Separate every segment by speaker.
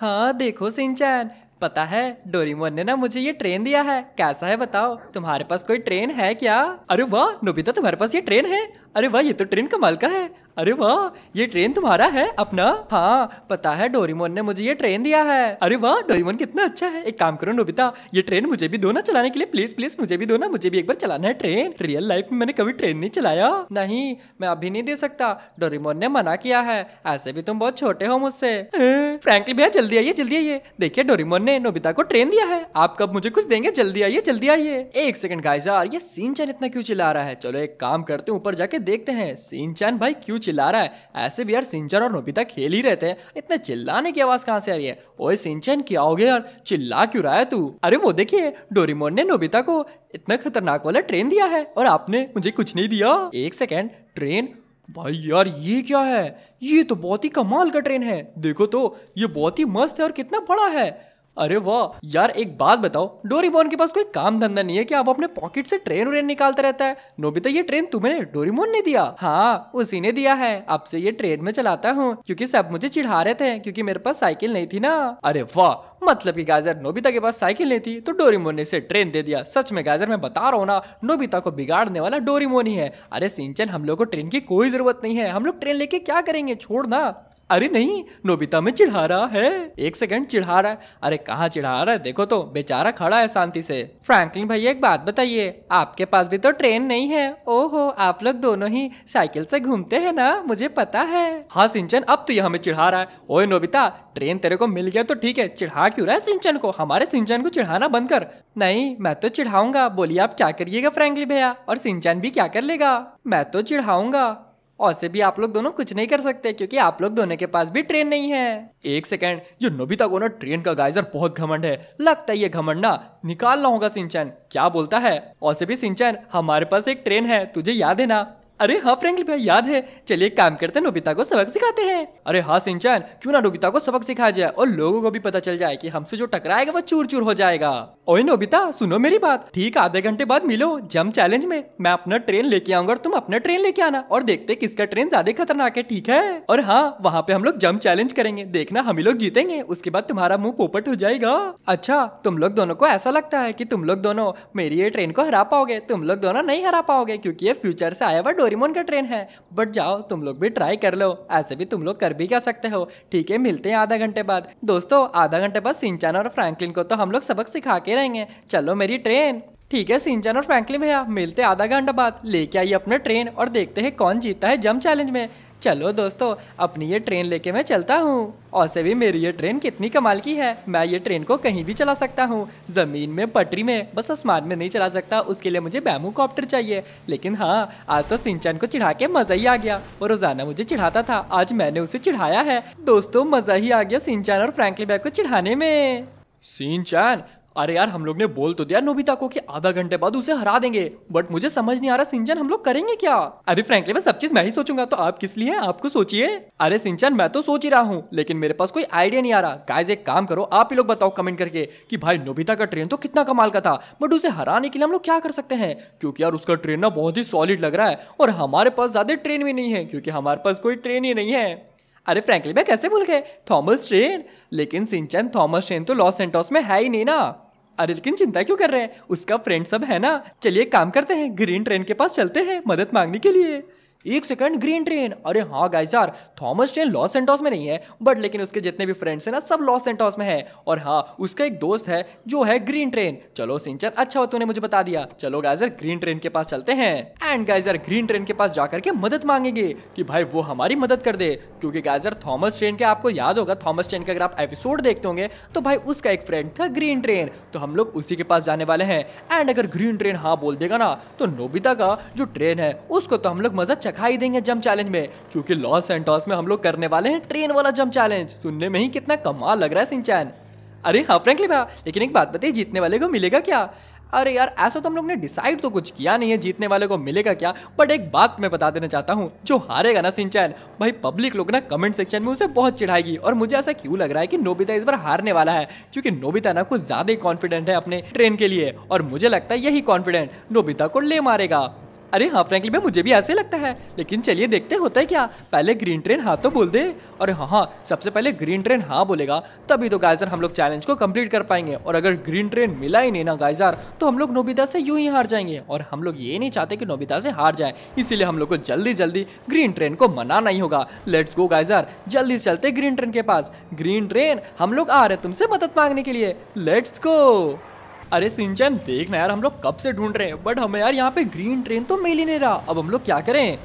Speaker 1: हाँ देखो सिंचन पता है डोरीमोन ने ना मुझे ये ट्रेन दिया है कैसा है बताओ तुम्हारे पास कोई ट्रेन है क्या अरे वाह नोबिता तुम्हारे पास ये ट्रेन है अरे वाह ये तो ट्रेन कमाल का है अरे वाह ये ट्रेन तुम्हारा है अपना हाँ पता है डोरीमोन ने मुझे ये ट्रेन दिया है अरे वाह डोरीमोन कितना अच्छा है एक काम करो नोबिता ये ट्रेन मुझे भी दो ना चलाने के लिए प्लीज प्लीज मुझे भी दो ना मुझे भी एक बार चलाना है ट्रेन रियल लाइफ में मैंने कभी ट्रेन नहीं चलाया नहीं मैं अभी नहीं दे सकता डोरीमोन ने मना किया है ऐसे भी तुम बहुत छोटे हो मुझसे फ्रैंकली भैया जल्दी आइए जल्दी आइए देखिए डोरीमोन ने नोबिता को ट्रेन दिया है आप कब मुझे कुछ देंगे जल्दी आइए जल्दी आइए एक सेकंड गाइस यार ये सीन चैन इतना क्यों चिल्ला रहा है चलो एक काम करते हैं ऊपर जाके देखते हैं सीन चैन भाई क्यों चिल्ला रहा है ऐसे भी यार सिंचन और नोबिता खेल ही रहते हैं इतने चिल्लाने की आवाज कहाँ से आ रही है ओए सिंचन क्या हो गया यार चिल्ला क्यों रहा है तू अरे वो देखिए डोरीमोन ने नोबिता को इतना खतरनाक वाला ट्रेन दिया है और आपने मुझे कुछ नहीं दिया एक सेकेंड ट्रेन भाई यार ये क्या है ये तो बहुत ही कमाल का ट्रेन है देखो तो ये बहुत ही मस्त है और कितना बड़ा है अरे वाह यार एक बात बताओ डोरीमोन के पास कोई काम धंधा नहीं है कि आप अपने पॉकेट से ट्रेन व्रेन निकालता रहता है नोबिता तो ये ट्रेन तुम्हें डोरीमोन ने दिया हाँ उसी ने दिया है अब से ये ट्रेन में चलाता हूँ क्योंकि सब मुझे चिढ़ा रहे थे क्योंकि मेरे पास साइकिल नहीं थी ना अरे वाह मतलब कि गाजर नोबिता के पास साइकिल नहीं थी तो डोरीमोन ने इसे ट्रेन दे दिया सच में गाजर मैं बता रहा हूँ ना नोबिता को बिगाड़ने वाला डोरीमोन ही है अरे सिंचन हम लोग को ट्रेन की कोई जरूरत नहीं है हम लोग ट्रेन लेके क्या करेंगे छोड़ ना अरे नहीं नोबिता में चिढ़ा रहा है एक सेकंड चिढ़ा रहा है अरे कहाँ चिढ़ा रहा है देखो तो बेचारा खड़ा है शांति से फ्रैंकलिन भैया एक बात बताइए आपके पास भी तो ट्रेन नहीं है ओहो आप लोग दोनों ही साइकिल से घूमते हैं ना मुझे पता है हाँ सिंचन अब तो यहाँ हमें चिढ़ा रहा है ओए नोबिता ट्रेन तेरे को मिल गया तो ठीक है चिढ़ा क्यों रहा है सिंचन को हमारे सिंचन को चिढ़ाना बंद कर नहीं मैं तो चिढ़ाऊंगा बोलिए आप क्या करिएगा फ्रैंकलिन भैया और सिंचन भी क्या कर लेगा मैं तो चिढ़ाऊंगा और से भी आप लोग दोनों कुछ नहीं कर सकते क्योंकि आप लोग दोनों के पास भी ट्रेन नहीं है एक सेकेंड ये नोबिता को ना ट्रेन का गाइजर बहुत घमंड है लगता है ये घमंड ना निकालना होगा सिंचन क्या बोलता है और से भी सिंचन हमारे पास एक ट्रेन है तुझे याद है ना अरे हाँ फ्रेंकली भाई याद है चलिए काम करते हैं नोबिता को सबक सिखाते हैं अरे हाँ सिंचन क्यों ना नोबिता को सबक सिखाया जाए और लोगों को भी पता चल जाए कि हमसे जो टकराएगा वो चूर चूर हो जाएगा ओए नोबिता सुनो मेरी बात ठीक आधे घंटे बाद मिलो जम चैलेंज में मैं अपना ट्रेन लेके आऊंगा और तुम अपना ट्रेन लेके आना और देखते किसका ट्रेन ज्यादा खतरनाक है ठीक है और हाँ वहाँ पे हम लोग जम चैलेंज करेंगे देखना हम ही लोग जीतेंगे उसके बाद तुम्हारा मुंह पोपट हो जाएगा अच्छा तुम लोग दोनों को ऐसा लगता है की तुम लोग दोनों मेरी ये ट्रेन को हरा पाओगे तुम लोग दोनों नहीं हरा पाओगे क्यूँकी ये फ्यूचर से आया हुआ डोरीमोन का ट्रेन है बट जाओ तुम लोग भी ट्राई कर लो ऐसे भी तुम लोग कर भी क्या सकते हो ठीक है मिलते हैं आधा घंटे बाद दोस्तों आधा घंटे बाद सिंचान और फ्रैंकलिन को तो हम लोग सबक सिखा के रहेंगे चलो मेरी ट्रेन ठीक है सिंचन और फ्रैंकलिन भैया मिलते आधा घंटा बाद लेके आइए अपने ट्रेन और देखते हैं कौन जीतता है जम चैलेंज में चलो दोस्तों अपनी ये ट्रेन लेके मैं चलता हूँ और से भी मेरी ये ट्रेन कितनी कमाल की है मैं ये ट्रेन को कहीं भी चला सकता हूँ ज़मीन में पटरी में बस आसमान में नहीं चला सकता उसके लिए मुझे बैमू कॉप्टर चाहिए लेकिन हाँ आज तो सिंचन को चिढ़ा के मज़ा ही आ गया वो रोज़ाना मुझे चिढ़ाता था आज मैंने उसे चिढ़ाया है दोस्तों मज़ा ही आ गया सिंचन और फ्रेंकली बैग को चिढ़ाने में सिंचन अरे यार हम लोग ने बोल तो दिया नोबिता को कि आधा घंटे बाद उसे हरा देंगे बट मुझे समझ नहीं आ रहा सिंचन हम लोग करेंगे क्या अरे फ्रेंकली मैं सब चीज मैं ही सोचूंगा तो आप किस लिए आपको सोचिए अरे सिंचन मैं तो सोच ही रहा हूँ लेकिन मेरे पास कोई आइडिया नहीं आ रहा गाइस एक काम करो आप ही लोग बताओ कमेंट करके कि भाई नोबिता का ट्रेन तो कितना कमाल का था बट उसे हराने के लिए हम लोग क्या कर सकते हैं क्योंकि यार उसका ट्रेन ना बहुत ही सॉलिड लग रहा है और हमारे पास ज्यादा ट्रेन भी नहीं है क्योंकि हमारे पास कोई ट्रेन ही नहीं है अरे फ्रैंकली मैं कैसे भूल गए थॉमस ट्रेन लेकिन सिंचन थॉमस ट्रेन तो लॉस एंटॉस में है ही नहीं ना अरे लेकिन चिंता क्यों कर रहे हैं उसका फ्रेंड सब है ना चलिए काम करते हैं ग्रीन ट्रेन के पास चलते हैं मदद मांगने के लिए एक सेकंड ग्रीन ट्रेन अरे हाँ गाइस यार थॉमस ट्रेन लॉस एंटॉस में नहीं है बट लेकिन उसके जितने भी फ्रेंड्स हैं ना सब लॉस एंटॉस में है और हाँ उसका एक दोस्त है जो है ग्रीन ट्रेन चलो सिंचन अच्छा तूने मुझे बता दिया चलो गाइजर ग्रीन ट्रेन के पास चलते हैं एंड गाइजर ग्रीन ट्रेन के पास जाकर के मदद मांगेंगे की भाई वो हमारी मदद कर दे क्यूँकी गाइजर थॉमस ट्रेन के आपको याद होगा थॉमस ट्रेन का अगर आप एपिसोड देखते होंगे तो भाई उसका एक फ्रेंड था ग्रीन ट्रेन तो हम लोग उसी के पास जाने वाले हैं एंड अगर ग्रीन ट्रेन हाँ बोल देगा ना तो नोबिता का जो ट्रेन है उसको तो हम लोग मजा चखाई देंगे जंप चैलेंज में क्योंकि लॉस एंटॉस में हम लोग करने वाले हैं ट्रेन वाला जंप चैलेंज सुनने में ही कितना कमाल लग रहा है सिंचैन अरे हाँ फ्रेंकली भाई लेकिन एक बात बताइए जीतने वाले को मिलेगा क्या अरे यार ऐसा तो हम लोग ने डिसाइड तो कुछ किया नहीं है जीतने वाले को मिलेगा क्या बट एक बात मैं बता देना चाहता हूँ जो हारेगा ना सिंचैन भाई पब्लिक लोग ना कमेंट सेक्शन में उसे बहुत चिढ़ाएगी और मुझे ऐसा क्यों लग रहा है कि नोबिता इस बार हारने वाला है क्योंकि नोबिता ना कुछ ज़्यादा ही कॉन्फिडेंट है अपने ट्रेन के लिए और मुझे लगता है यही कॉन्फिडेंट नोबिता को ले मारेगा अरे हाँ फ्रेंकली भाई मुझे भी ऐसे लगता है लेकिन चलिए देखते होता है क्या पहले ग्रीन ट्रेन हाँ तो बोल दे और हाँ हाँ सबसे पहले ग्रीन ट्रेन हाँ बोलेगा तभी तो गाइजर हम लोग चैलेंज को कंप्लीट कर पाएंगे और अगर ग्रीन ट्रेन मिला ही नहीं ना गाइजर तो हम लोग नोबिता से यूं ही हार जाएंगे और हम लोग ये नहीं चाहते कि नोबिता से हार जाए इसीलिए हम लोग को जल्दी जल्दी ग्रीन ट्रेन को मना नहीं होगा लेट्स गो गाइजर जल्दी चलते ग्रीन ट्रेन के पास ग्रीन ट्रेन हम लोग आ रहे तुमसे मदद मांगने के लिए लेट्स गो अरे सिंचन देख ना यार हम लोग कब से ढूंढ रहे हैं बट हमें यार यहाँ पे ग्रीन ट्रेन तो मिल ही नहीं रहा अब हम लोग क्या करें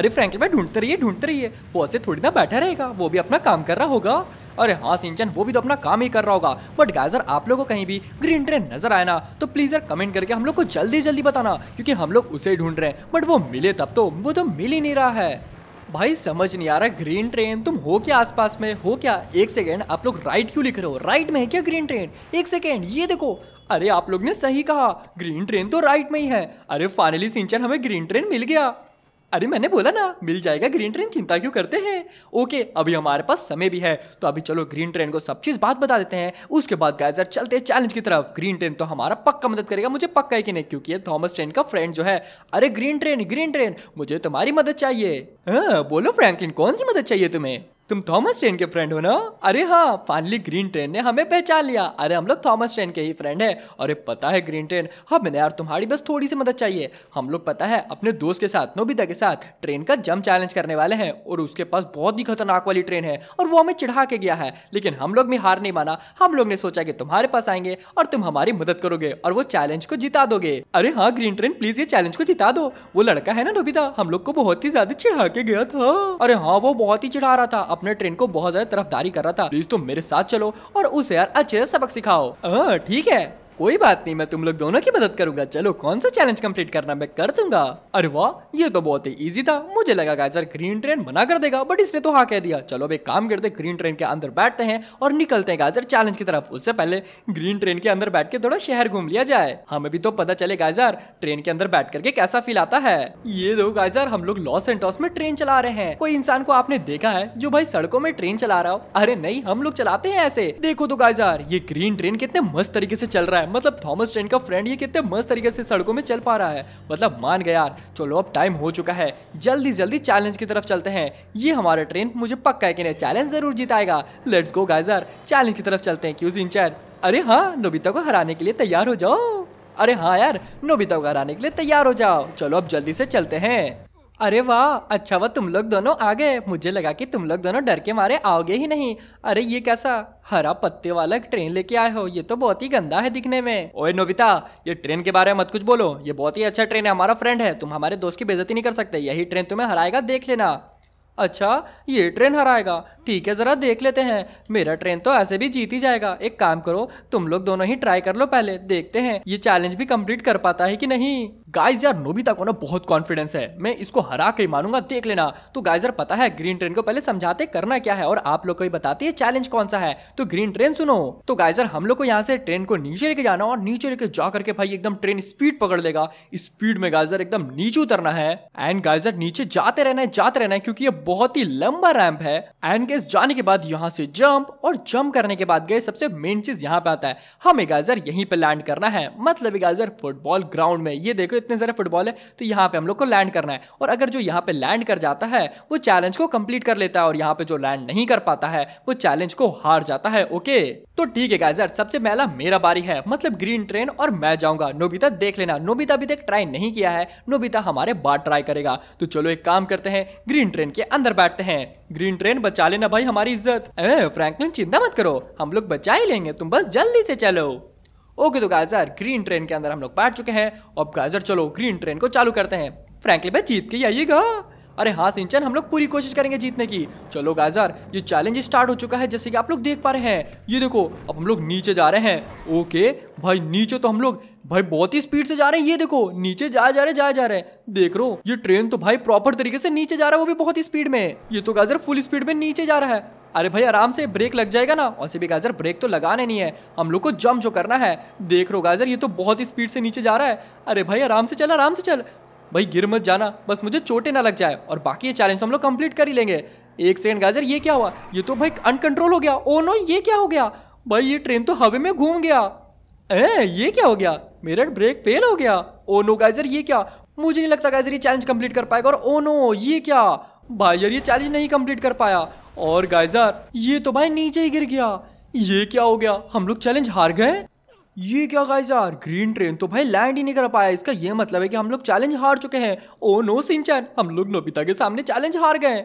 Speaker 1: अरे फ्रेंकल भाई ढूंढते रहिए ढूंढते रहिए वो से थोड़ी ना बैठा रहेगा वो भी अपना काम कर रहा होगा अरे हाँ सिंचन वो भी तो अपना काम ही कर रहा होगा बट सर आप लोगों को कहीं भी ग्रीन ट्रेन नजर आए ना तो प्लीज यार कमेंट करके हम लोग को जल्दी जल्दी बताना क्योंकि हम लोग उसे ढूंढ रहे हैं बट वो मिले तब तो वो तो मिल ही नहीं रहा है भाई समझ नहीं आ रहा ग्रीन ट्रेन तुम हो क्या आसपास में हो क्या एक सेकेंड आप लोग राइट क्यों लिख रहे हो राइट में है क्या ग्रीन ट्रेन एक सेकेंड ये देखो अरे आप लोग ने सही कहा ग्रीन ट्रेन तो राइट में ही है अरे फाइनली सिंचन हमें ग्रीन ट्रेन मिल गया अरे मैंने बोला ना मिल जाएगा ग्रीन ट्रेन चिंता क्यों करते हैं ओके अभी हमारे पास समय भी है तो अभी चलो ग्रीन ट्रेन को सब चीज़ बात बता देते हैं उसके बाद गाइजर चलते हैं चैलेंज की तरफ ग्रीन ट्रेन तो हमारा पक्का मदद करेगा मुझे पक्का है कि नहीं क्योंकि ये थॉमस ट्रेन का फ्रेंड जो है अरे ग्रीन ट्रेन ग्रीन ट्रेन मुझे तुम्हारी मदद चाहिए आ, हाँ, बोलो फ्रैंकलिन कौन सी मदद चाहिए तुम्हें तुम थॉमस ट्रेन के फ्रेंड हो ना अरे हाँ फाइनली ग्रीन ट्रेन ने हमें पहचान लिया अरे हम लोग थॉमस ट्रेन के ही फ्रेंड है अरे पता है ग्रीन ट्रेन हाँ मैंने यार तुम्हारी बस थोड़ी सी मदद चाहिए हम लोग पता है अपने दोस्त के साथ नोबिता के साथ ट्रेन का जम चैलेंज करने वाले हैं और उसके पास बहुत ही खतरनाक वाली ट्रेन है और वो हमें चिढ़ा के गया है लेकिन हम लोग भी हार नहीं माना हम लोग ने सोचा कि तुम्हारे पास आएंगे और तुम हमारी मदद करोगे और वो चैलेंज को जिता दोगे अरे हाँ ग्रीन ट्रेन प्लीज ये चैलेंज को जिता दो वो लड़का है ना नोबिता हम लोग को बहुत ही ज्यादा चिढ़ा के गया था अरे हाँ वो बहुत ही चिढ़ा रहा था अपने ट्रेन को बहुत ज्यादा तरफदारी कर रहा था प्लीज तुम मेरे साथ चलो और उसे यार अच्छे से सबक सिखाओ हाँ, ठीक है कोई बात नहीं मैं तुम लोग दोनों की मदद करूंगा चलो कौन सा चैलेंज कंप्लीट करना मैं कर दूंगा अरे वाह ये तो बहुत ही ईजी था मुझे लगा गाइजर ग्रीन ट्रेन मना कर देगा बट इसने तो हाँ कह दिया चलो अब एक काम करते ग्रीन ट्रेन के अंदर बैठते हैं और निकलते हैं गाइजर चैलेंज की तरफ उससे पहले ग्रीन ट्रेन के अंदर बैठ के थोड़ा शहर घूम लिया जाए हमें भी तो पता चले गाइजर ट्रेन के अंदर बैठ करके कैसा फील आता है ये दो गाइजर हम लोग लॉस एंटॉस में ट्रेन चला रहे हैं कोई इंसान को आपने देखा है जो भाई सड़कों में ट्रेन चला रहा हो अरे नहीं हम लोग चलाते हैं ऐसे देखो तो गाइजर ये ग्रीन ट्रेन कितने मस्त तरीके से चल रहा है मतलब थॉमस ट्रेन का फ्रेंड ये कितने मस्त तरीके से सड़कों में चल पा रहा है मतलब मान गया यार चलो अब टाइम हो चुका है जल्दी जल्दी चैलेंज की तरफ चलते हैं ये हमारा ट्रेन मुझे पक्का है कि नहीं चैलेंज जरूर जीताएगा लेट्स गो गाइजर चैलेंज की तरफ चलते हैं क्यों सिंचर अरे हाँ नोबिता को हराने के लिए तैयार हो जाओ अरे हाँ यार नोबिता को हराने के लिए तैयार हो जाओ चलो अब जल्दी से चलते हैं अरे वाह अच्छा वह तुम लोग दोनों आ गए मुझे लगा कि तुम लोग दोनों डर के मारे आओगे ही नहीं अरे ये कैसा हरा पत्ते वाला ट्रेन लेके आए हो ये तो बहुत ही गंदा है दिखने में ओए नोबिता ये ट्रेन के बारे में मत कुछ बोलो ये बहुत ही अच्छा ट्रेन है हमारा फ्रेंड है तुम हमारे दोस्त की बेजती नहीं कर सकते यही ट्रेन तुम्हें हराएगा देख लेना अच्छा ये ट्रेन हराएगा ठीक है ज़रा देख लेते हैं मेरा ट्रेन तो ऐसे भी जीत ही जाएगा एक काम करो तुम लोग दोनों ही ट्राई कर लो पहले देखते हैं ये चैलेंज भी कंप्लीट कर पाता है कि नहीं गाइज यार नोबिता को ना बहुत कॉन्फिडेंस है मैं इसको हरा के मानूंगा देख लेना तो गाइज यार पता है ग्रीन ट्रेन को पहले समझाते करना क्या है और आप लोग को ही बताती है चैलेंज कौन सा है तो ग्रीन ट्रेन सुनो तो गाइज यार हम लोग को यहाँ से ट्रेन को नीचे लेके जाना और नीचे लेके जा करके भाई एकदम ट्रेन स्पीड पकड़ लेगा स्पीड में गाइजर एकदम नीचे उतरना है एंड गाइजर नीचे जाते रहना है जाते रहना है क्योंकि ये बहुत ही लंबा रैम्प है एंड के गैस जाने के बाद यहाँ से जंप और जंप करने के बाद गए सबसे मेन चीज यहाँ पे आता है हमें गाजर यहीं पे लैंड करना है मतलब गाजर फुटबॉल ग्राउंड में ये देखो इतने सारे फुटबॉल है तो यहाँ पे हम लोग को लैंड करना है और अगर जो यहाँ पे लैंड कर जाता है वो चैलेंज को कम्प्लीट कर लेता है और यहाँ पे जो लैंड नहीं कर पाता है वो चैलेंज को हार जाता है ओके तो ठीक है गाजर सबसे पहला मेरा बारी है मतलब ग्रीन ट्रेन और मैं जाऊंगा नोबिता देख लेना नोबिता अभी तक ट्राई नहीं किया है नोबिता हमारे बाद ट्राई करेगा तो चलो एक काम करते हैं ग्रीन ट्रेन के अंदर बैठते हैं ग्रीन ट्रेन बचा लेना भाई हमारी इज्जत फ्रैंकलिन चिंता मत करो हम लोग बचा ही लेंगे तुम बस जल्दी से चलो ओके तो गाजर ग्रीन ट्रेन के अंदर हम लोग बैठ चुके हैं अब गाजर चलो ग्रीन ट्रेन को चालू करते हैं फ्रैंकलिन भाई जीत के आइएगा अरे हाँ सिंचन हम लोग पूरी कोशिश करेंगे जीतने की चलो गाजर ये चैलेंज स्टार्ट हो चुका है जैसे कि आप लोग देख पा रहे हैं ये देखो अब हम लोग नीचे जा रहे हैं ओके भाई नीचे तो हम लोग भाई बहुत ही स्पीड से जा रहे हैं ये देखो नीचे जा जा रहे जाए जा रहे हैं देख रो ये ट्रेन तो भाई प्रॉपर तरीके से नीचे जा रहा है वो भी बहुत ही स्पीड में ये तो गाजर फुल स्पीड में नीचे जा रहा है अरे भाई आराम से ब्रेक लग जाएगा ना और भी गाजर ब्रेक तो लगाने नहीं है हम लोग को जंप जो करना है देख रो गाजर ये तो बहुत ही स्पीड से नीचे जा रहा है अरे भाई आराम से चल आराम से चल भाई गिर मत जाना बस मुझे चोटें ना लग जाए और बाकी ये चैलेंज तो हम लोग कंप्लीट कर ही लेंगे एक सेकंड गाजर ये क्या हुआ ये तो भाई अनकंट्रोल हो गया ओ oh नो ये क्या हो गया भाई ये ट्रेन तो हवे में घूम गया ए, ये क्या हो गया मेरा ब्रेक फेल हो गया ओ नो गाइजर ये क्या मुझे नहीं लगता गाइजर ये चैलेंज कंप्लीट कर पाएगा और ओ oh नो ये क्या भाई यार ये चैलेंज नहीं कंप्लीट कर पाया और गाइजर ये तो भाई नीचे ही गिर गया ये क्या हो गया हम लोग चैलेंज हार गए ये क्या गाइस यार ग्रीन ट्रेन तो भाई लैंड ही नहीं कर पाया इसका ये मतलब है कि हम लोग चैलेंज हार चुके हैं ओ नो सिंचन हम लोग नोबिता के सामने चैलेंज हार गए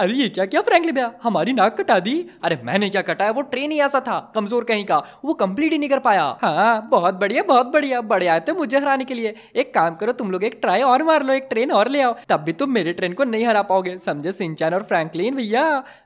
Speaker 1: अरे ये क्या क्या फ्रैंकली भैया हमारी नाक कटा दी अरे मैंने क्या कटाया वो ट्रेन ही ऐसा था कमजोर कहीं का वो कंप्लीट ही नहीं कर पाया हाँ बहुत बढ़िया बहुत बढ़िया बड़े आए थे मुझे हराने के लिए एक काम करो तुम लोग एक ट्राई और मार लो एक ट्रेन और ले आओ तब भी तुम मेरे ट्रेन को नहीं हरा पाओगे समझे सिंचान और फ्रेंकलिन भैया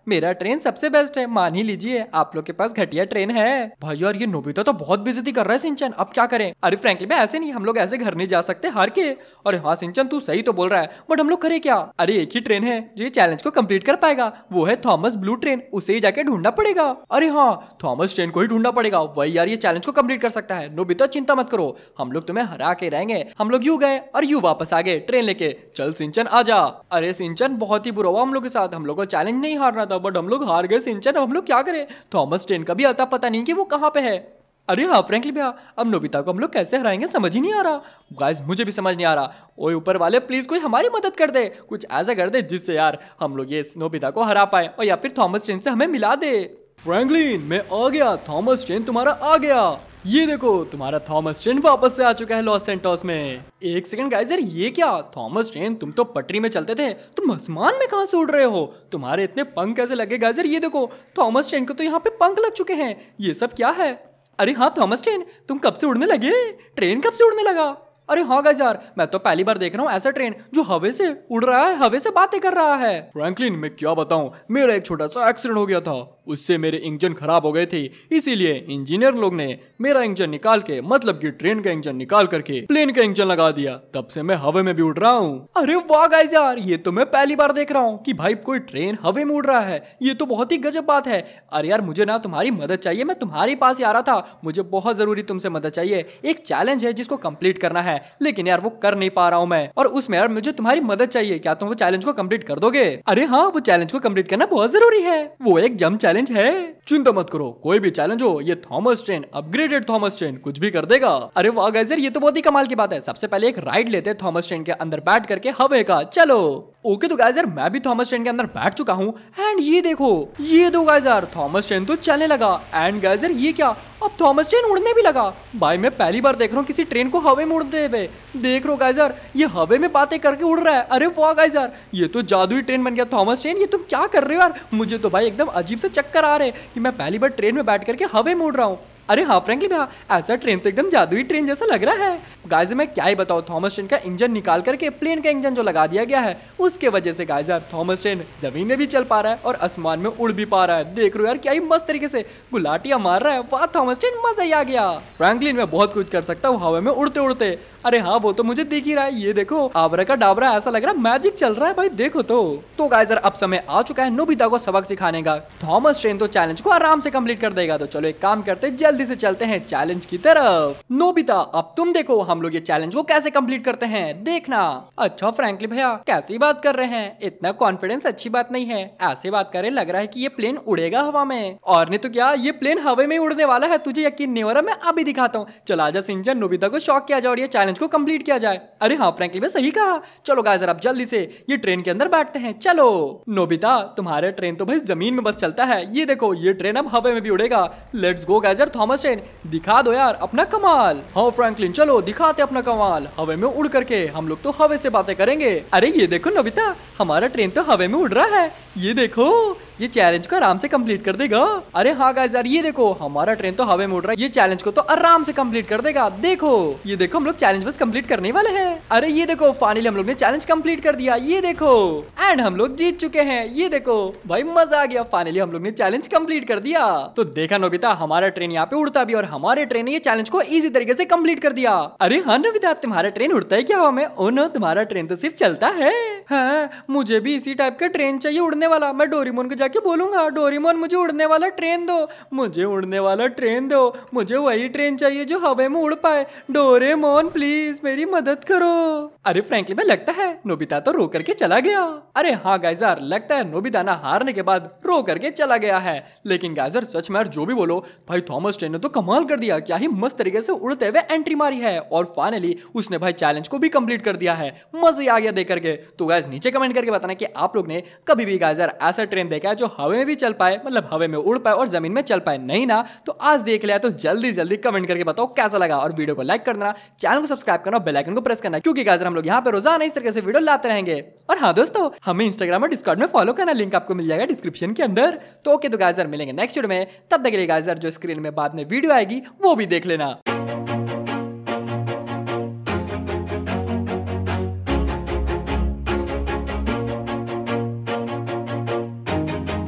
Speaker 1: मेरा ट्रेन सबसे बेस्ट है मान ही लीजिए आप लोग के पास घटिया ट्रेन है भाई यार ये नोबिता तो बहुत बेजती कर रहा है सिंचन अब क्या करें अरे फ्रेंकली भैया ऐसे नहीं हम लोग ऐसे घर नहीं जा सकते हार के अरे हाँ सिंचन तू सही तो बोल रहा है बट हम लोग करे क्या अरे एक ही ट्रेन है जो ये चैलेंज को कम्प्लीट कंप्लीट कर पाएगा वो है थॉमस ब्लू ट्रेन उसे ही जाके ढूंढना पड़ेगा अरे हाँ थॉमस ट्रेन को ही ढूंढना पड़ेगा वही यार ये चैलेंज को कम्प्लीट कर सकता है नो बिता तो चिंता मत करो हम लोग तुम्हें हरा के रहेंगे हम लोग यू गए और यू वापस आ गए ट्रेन लेके चल सिंचन आ जा अरे सिंचन बहुत ही बुरा हुआ हम लोग के साथ हम लोग को चैलेंज नहीं हारना था बट हम लोग हार गए सिंचन अब हम लोग क्या करें थॉमस ट्रेन का भी अता पता नहीं कि वो कहाँ पे है अरे हाँ फ्रेंकली भैया अब नोबिता को हम लोग कैसे हराएंगे समझ ही नहीं आ रहा गाइस मुझे भी समझ नहीं आ रहा ओए ऊपर वाले प्लीज़ कोई हमारी मदद कर दे कुछ ऐसा कर दे जिससे यार हम लोग ये नोबिता को हरा पाए और या फिर थॉमस चेन से हमें मिला दे फ्रैंकलिन मैं आ गया थॉमस चेन तुम्हारा आ गया ये देखो तुम्हारा थॉमस ट्रेन वापस से आ चुका है लॉस सेंटोस में एक सेकंड गाइस यार ये क्या थॉमस ट्रेन तुम तो पटरी में चलते थे तुम आसमान में कहाँ से उड़ रहे हो तुम्हारे इतने पंख कैसे लगे गाइस यार ये देखो थॉमस ट्रेन को तो यहाँ पे पंख लग चुके हैं ये सब क्या है अरे हाँ थॉमस ट्रेन तुम कब से उड़ने लगे ट्रेन कब से उड़ने लगा अरे हाँ गाइज यार मैं तो पहली बार देख रहा हूँ ऐसा ट्रेन जो हवे से उड़ रहा है हवे से बातें कर रहा है फ्रैंकलिन मैं क्या बताऊँ मेरा एक छोटा सा एक्सीडेंट हो गया था उससे मेरे इंजन खराब हो गए थे इसीलिए इंजीनियर लोग ने मेरा इंजन निकाल के मतलब कि ट्रेन का इंजन निकाल करके प्लेन का इंजन लगा दिया तब से मैं हवे में भी उड़ रहा हूँ अरे वाह गाइस यार ये तो मैं पहली बार देख रहा हूँ कि भाई कोई ट्रेन हवे में उड़ रहा है ये तो बहुत ही गजब बात है अरे यार मुझे ना तुम्हारी मदद चाहिए मैं तुम्हारे पास ही आ रहा था मुझे बहुत जरूरी तुमसे मदद चाहिए एक चैलेंज है जिसको कम्प्लीट करना है है लेकिन यार वो कर नहीं पा रहा हूँ मैं और उसमें यार मुझे तुम्हारी मदद चाहिए क्या तुम वो चैलेंज को कम्प्लीट कर दोगे अरे हाँ वो चैलेंज को कम्प्लीट करना बहुत जरूरी है वो एक जम चैलेंज है चिंता मत करो कोई भी चैलेंज हो ये Thomas train upgraded Thomas train कुछ भी कर देगा अरे वाह गाइजर ये तो बहुत ही कमाल की बात है सबसे पहले एक राइड लेते थॉमस ट्रेन के अंदर बैठ करके हवे का चलो ओके तो गाइजर मैं भी थॉमस ट्रेन के अंदर बैठ चुका हूँ एंड ये देखो ये दो गाइजर थॉमस ट्रेन तो चलने लगा एंड गाइजर ये क्या अब थॉमस ट्रेन उड़ने भी लगा भाई मैं पहली बार देख रहा हूँ किसी ट्रेन को हवे में उड़ते पे देख रो गाइस यार ये हवे में बातें करके उड़ रहा है अरे वाह गाइस यार ये तो जादुई ट्रेन बन गया थॉमस ट्रेन ये तुम क्या कर रहे हो यार मुझे तो भाई एकदम अजीब से चक्कर आ रहे हैं कि मैं पहली बार ट्रेन में बैठ करके हवे में उड़ रहा हूँ अरे हाँ फ्रेंकली भैया हाँ, ऐसा ट्रेन तो एकदम जादुई ट्रेन जैसा लग रहा है गाइजर मैं क्या ही बताऊँ थॉमस ट्रेन का इंजन निकाल करके प्लेन का इंजन जो लगा दिया गया है उसके वजह से गाइजर थॉमस ट्रेन जमीन में भी चल पा रहा है और आसमान में उड़ भी पा रहा है देख रो यार क्या ही मस्त तरीके से गुलाटिया मार रहा है वाह थॉमस ट्रेन मजा ही आ गया फ्रैंकलिन में बहुत कुछ कर सकता हूँ हवा में उड़ते उड़ते अरे हाँ वो तो मुझे दिख ही रहा है ये देखो आवरा का डाबरा ऐसा लग रहा है मैजिक चल रहा है भाई देखो तो तो गाइजर अब समय आ चुका है नोबिता को सबक सिखाने का थॉमस ट्रेन तो चैलेंज को आराम से कम्प्लीट कर देगा तो चलो एक काम करते जल्दी से चलते हैं चैलेंज की तरफ नोबिता अब तुम देखो हम हम लोग ये चैलेंज को कैसे कम्प्लीट करते हैं देखना अच्छा फ्रेंकली भैया कैसी बात कर रहे हैं इतना कॉन्फिडेंस अच्छी बात नहीं है ऐसे बात करे लग रहा है की ये प्लेन उड़ेगा हवा में और नहीं तो क्या ये प्लेन हवा में उड़ने वाला है तुझे यकीन नहीं हो रहा मैं अभी दिखाता हूँ चलो आजा सिंचन नोबिता को शॉक किया जाए और ये चैलेंज को कम्प्लीट किया जाए अरे हाँ फ्रेंकली भैया सही कहा चलो गाय जरा जल्दी से ये ट्रेन के अंदर बैठते हैं चलो नोबिता तुम्हारे ट्रेन तो भाई जमीन में बस चलता है ये देखो ये ट्रेन अब हवा में भी उड़ेगा let's go guys Thomas train दिखा दो यार अपना कमाल हाँ फ्रैंकलिन चलो दिखा उड़ाते अपना कमाल हवे में उड़ करके हम लोग तो हवे से बातें करेंगे अरे ये देखो नविता हमारा ट्रेन तो हवे में उड़ रहा है ये देखो ये चैलेंज को आराम से कम्प्लीट कर देगा अरे हाँ गाइज यार ये देखो हमारा ट्रेन तो हवा में उड़ रहा है ये चैलेंज को तो आराम से कम्प्लीट कर देगा देखो ये देखो हम लोग चैलेंज बस कम्प्लीट करने वाले हैं अरे ये देखो फाइनली हम लोग ने चैलेंज कम्प्लीट कर दिया ये देखो एंड हम लोग जीत चुके हैं ये देखो भाई मजा आ गया फाइनली हम लोग ने चैलेंज कम्प्लीट कर दिया तो देखा नोबिता हमारा ट्रेन यहाँ पे उड़ता भी और हमारे ट्रेन ने ये चैलेंज को इजी तरीके से कम्प्लीट कर दिया अरे हाँ नोबिता तुम्हारा ट्रेन उड़ता है क्या हवा में ओ oh नो तुम्हारा ट्रेन तो सिर्फ चलता है हाँ, मुझे भी इसी टाइप का ट्रेन चाहिए उड़ने वाला मैं डोरीमोन को जाकर जाके बोलूँगा डोरीमोन मुझे उड़ने वाला ट्रेन दो मुझे उड़ने वाला ट्रेन दो मुझे वही ट्रेन चाहिए जो हवा में उड़ पाए डोरेमोन प्लीज मेरी मदद करो अरे फ्रेंकली में लगता है नोबिता तो रो करके चला गया अरे हाँ गाइजर लगता है नोबिता ना हारने के बाद रो करके चला गया है लेकिन गाइजर सच में जो भी बोलो भाई थॉमस ट्रेन ने तो कमाल कर दिया क्या ही मस्त तरीके से उड़ते हुए एंट्री मारी है और फाइनली उसने भाई चैलेंज को भी कंप्लीट कर दिया है मजा आ गया देख करके तो गाइज नीचे कमेंट करके बताना कि आप लोग ने कभी भी गाइजर ऐसा ट्रेन देखा है जो हवा में भी चल पाए मतलब हवा में उड़ पाए और जमीन में चल पाए नहीं ना तो आज देख लिया तो जल्दी जल्दी कमेंट करके बताओ कैसा लगा और वीडियो को लाइक कर देना चैनल को सब्सक्राइब करना बेलाइकन को प्रेस करना क्योंकि गाजर हम लोग यहाँ पर रोजाना इस तरीके से वीडियो लाते रहेंगे और हाँ दोस्तों हमें इंस्टाग्राम और डिस्काउंट में फॉलो करना लिंक आपको मिल जाएगा डिस्क्रिप्शन के अंदर तो ओके तो गाजर मिलेंगे नेक्स्ट वीडियो में तब तक के लिए गाजर जो स्क्रीन में बाद में वीडियो आएगी वो भी देख लेना